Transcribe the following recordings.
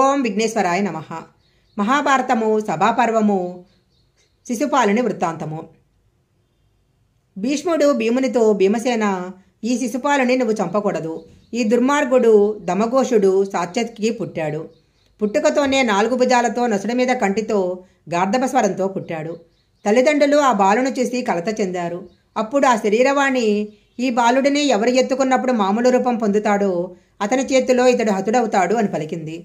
ఓం విఘ్నేశ్వరాయ నమ మహాభారతము సభాపర్వము శిశుపాలుని వృత్తాంతము భీష్ముడు భీమునితో భీమసేన ఈ శిశుపాలుని నువ్వు చంపకూడదు ఈ దుర్మార్గుడు దమఘోషుడు సాత్యకి పుట్టాడు పుట్టుకతోనే నాలుగు భుజాలతో నసుడి మీద కంటితో గార్ధపస్వరంతో పుట్టాడు తల్లిదండ్రులు ఆ బాలును చూసి కలత చెందారు అప్పుడు ఆ శరీరవాణి ఈ బాలుడిని ఎవరు ఎత్తుకున్నప్పుడు మామూలు రూపం పొందుతాడో అతని చేతిలో ఇతడు హతుడవుతాడు అని పలికింది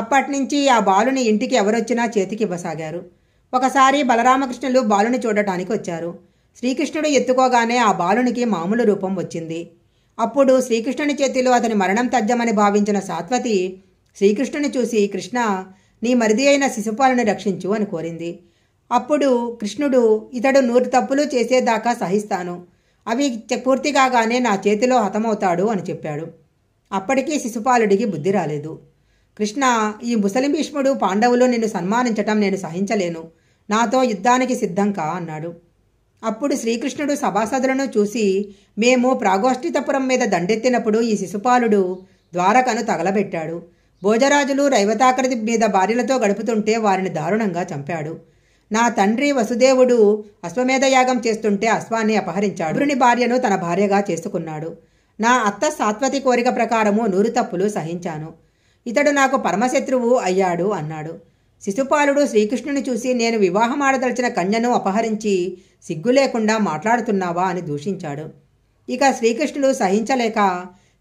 అప్పటినుంచి ఆ బాలుని ఇంటికి ఎవరొచ్చినా చేతికి ఇవ్వసాగారు ఒకసారి బలరామకృష్ణులు బాలుని చూడటానికి వచ్చారు శ్రీకృష్ణుడు ఎత్తుకోగానే ఆ బాలునికి మామూలు రూపం వచ్చింది అప్పుడు శ్రీకృష్ణుని చేతిలో అతని మరణం తజ్జమని భావించిన సాత్వతి శ్రీకృష్ణుని చూసి కృష్ణ నీ మరిది అయిన శిశుపాలను రక్షించు అని కోరింది అప్పుడు కృష్ణుడు ఇతడు నూరు తప్పులు చేసేదాకా సహిస్తాను అవి పూర్తి కాగానే నా చేతిలో హతమవుతాడు అని చెప్పాడు అప్పటికీ శిశుపాలుడికి బుద్ధి రాలేదు కృష్ణ ఈ ముసలి భీష్ముడు పాండవులు నిన్ను సన్మానించటం నేను సహించలేను నాతో యుద్ధానికి సిద్ధం కా అన్నాడు అప్పుడు శ్రీకృష్ణుడు సభాసదులను చూసి మేము ప్రాగోష్ఠితపురం మీద దండెత్తినప్పుడు ఈ శిశుపాలుడు ద్వారకను తగలబెట్టాడు భోజరాజులు రైవతాకృతి మీద భార్యలతో గడుపుతుంటే వారిని దారుణంగా చంపాడు నా తండ్రి వసుదేవుడు అశ్వమేధ యాగం చేస్తుంటే అశ్వాన్ని అపహరించాడు నృని భార్యను తన భార్యగా చేసుకున్నాడు నా అత్త సాత్వతి కోరిక ప్రకారము నూరు తప్పులు సహించాను ఇతడు నాకు పరమశత్రువు అయ్యాడు అన్నాడు శిశుపాలుడు శ్రీకృష్ణుని చూసి నేను వివాహమాడదలిచిన కన్యను అపహరించి సిగ్గు లేకుండా మాట్లాడుతున్నావా అని దూషించాడు ఇక శ్రీకృష్ణుడు సహించలేక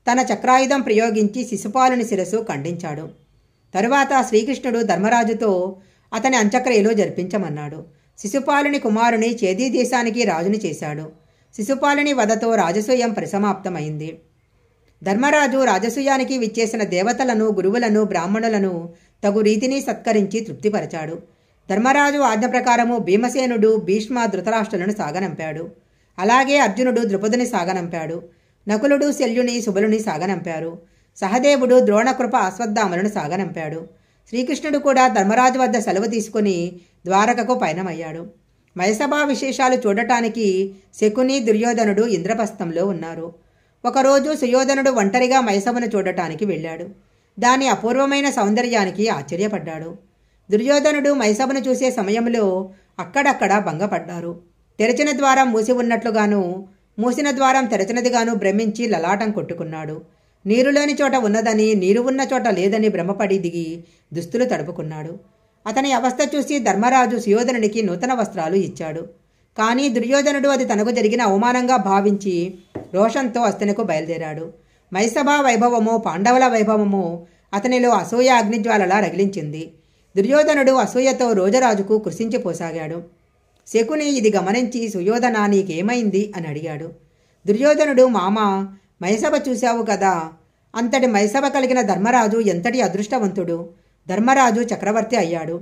తన చక్రాయుధం ప్రయోగించి శిశుపాలుని శిరస్సు ఖండించాడు తరువాత శ్రీకృష్ణుడు ధర్మరాజుతో అతని అంత్యక్రియలు జరిపించమన్నాడు శిశుపాలుని కుమారుని చేదీ దేశానికి రాజుని చేశాడు శిశుపాలుని వధతో రాజసూయం పరిసమాప్తమైంది ధర్మరాజు రాజసూయానికి విచ్చేసిన దేవతలను గురువులను బ్రాహ్మణులను తగు రీతిని సత్కరించి తృప్తిపరచాడు ధర్మరాజు ఆజ్ఞ ప్రకారము భీమసేనుడు భీష్మ ధృతరాష్ట్రులను సాగనంపాడు అలాగే అర్జునుడు ద్రుపదుని సాగనంపాడు నకులుడు శల్యుని శుభలుని సాగనంపారు సహదేవుడు ద్రోణకృప అశ్వత్థాములను సాగనంపాడు శ్రీకృష్ణుడు కూడా ధర్మరాజు వద్ద సెలవు తీసుకుని ద్వారకకు పయనమయ్యాడు మయసభా విశేషాలు చూడటానికి శకుని దుర్యోధనుడు ఇంద్రపస్థంలో ఉన్నారు ఒకరోజు సుయోధనుడు ఒంటరిగా మైసమును చూడటానికి వెళ్ళాడు దాని అపూర్వమైన సౌందర్యానికి ఆశ్చర్యపడ్డాడు దుర్యోధనుడు మైసమును చూసే సమయంలో అక్కడక్కడ భంగపడ్డారు తెరచిన ద్వారం మూసి ఉన్నట్లుగాను మూసిన ద్వారం తెరచినదిగాను భ్రమించి లలాటం కొట్టుకున్నాడు నీరులోని చోట ఉన్నదని నీరు ఉన్న చోట లేదని భ్రమపడి దిగి దుస్తులు తడుపుకున్నాడు అతని అవస్థ చూసి ధర్మరాజు సుయోధనుడికి నూతన వస్త్రాలు ఇచ్చాడు కానీ దుర్యోధనుడు అది తనకు జరిగిన అవమానంగా భావించి రోషంతో అస్తనకు బయలుదేరాడు మైసభా వైభవము పాండవుల వైభవము అతనిలో అసూయ అగ్నిజ్వాలలా రగిలించింది దుర్యోధనుడు అసూయతో రోజరాజుకు కృషించిపోసాగాడు శకుని ఇది గమనించి సుయోధన నీకేమైంది అని అడిగాడు దుర్యోధనుడు మామ మైసభ చూశావు కదా అంతటి మైసభ కలిగిన ధర్మరాజు ఎంతటి అదృష్టవంతుడు ధర్మరాజు చక్రవర్తి అయ్యాడు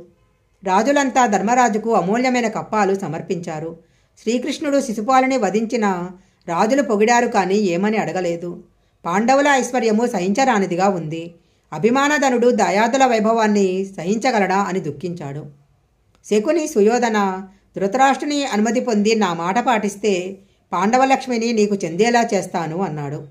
రాజులంతా ధర్మరాజుకు అమూల్యమైన కప్పాలు సమర్పించారు శ్రీకృష్ణుడు శిశుపాలని వధించిన రాజులు పొగిడారు కానీ ఏమని అడగలేదు పాండవుల ఐశ్వర్యము సహించరానిదిగా ఉంది అభిమానధనుడు దయాదుల వైభవాన్ని సహించగలడా అని దుఃఖించాడు శకుని సుయోధన ధృతరాష్ట్రుని అనుమతి పొంది నా మాట పాటిస్తే పాండవలక్ష్మిని నీకు చెందేలా చేస్తాను అన్నాడు